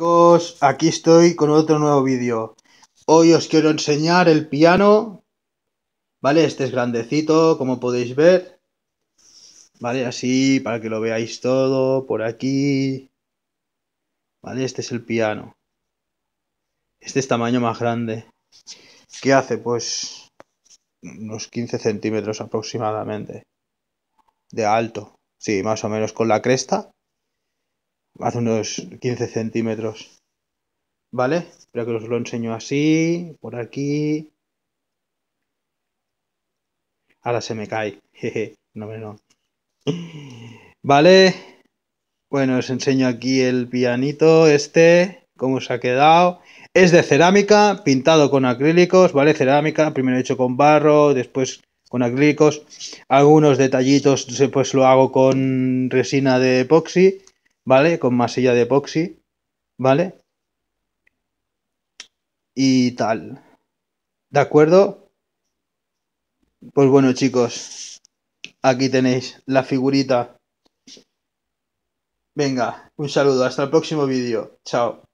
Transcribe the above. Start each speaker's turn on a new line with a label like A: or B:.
A: chicos, aquí estoy con otro nuevo vídeo. Hoy os quiero enseñar el piano, ¿vale? Este es grandecito, como podéis ver. ¿Vale? Así, para que lo veáis todo, por aquí. ¿Vale? Este es el piano. Este es tamaño más grande. ¿Qué hace? Pues unos 15 centímetros aproximadamente. De alto. Sí, más o menos con la cresta hace unos 15 centímetros. ¿Vale? Espero que os lo enseño así, por aquí. Ahora se me cae. Jeje, no, no. ¿Vale? Bueno, os enseño aquí el pianito este, cómo se ha quedado. Es de cerámica, pintado con acrílicos, ¿vale? Cerámica, primero hecho con barro, después con acrílicos. Algunos detallitos pues lo hago con resina de epoxi ¿vale? Con masilla de epoxy ¿vale? Y tal. ¿De acuerdo? Pues bueno, chicos, aquí tenéis la figurita. Venga, un saludo, hasta el próximo vídeo. Chao.